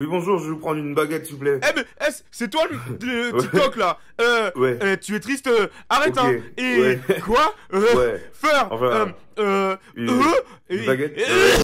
Oui, bonjour, je vais vous prendre une baguette, s'il vous plaît. Eh, mais, eh, c'est toi le, le TikTok, là. Euh, ouais. Euh, tu es triste, euh, arrête, hein. Et quoi Faire. Euh, enfin, une, une baguette.